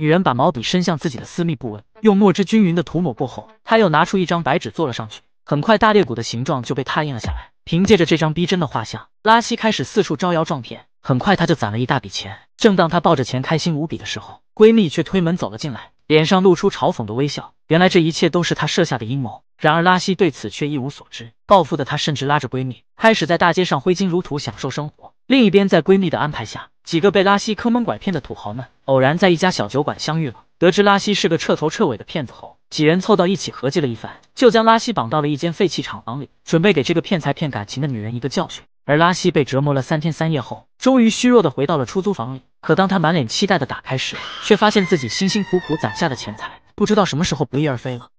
女人把毛笔伸向自己的私密部位，用墨汁均匀的涂抹过后，她又拿出一张白纸做了上去。很快，大裂谷的形状就被拓印了下来。凭借着这张逼真的画像，拉西开始四处招摇撞骗，很快他就攒了一大笔钱。正当他抱着钱开心无比的时候，闺蜜却推门走了进来，脸上露出嘲讽的微笑。原来这一切都是她设下的阴谋。然而拉西对此却一无所知，报复的他甚至拉着闺蜜开始在大街上挥金如土，享受生活。另一边，在闺蜜的安排下，几个被拉西坑蒙拐骗的土豪们偶然在一家小酒馆相遇了。得知拉西是个彻头彻尾的骗子后，几人凑到一起合计了一番，就将拉西绑到了一间废弃厂房里，准备给这个骗财骗感情的女人一个教训。而拉西被折磨了三天三夜后，终于虚弱的回到了出租房里。可当他满脸期待的打开时，却发现自己辛辛苦苦攒下的钱财，不知道什么时候不翼而飞了。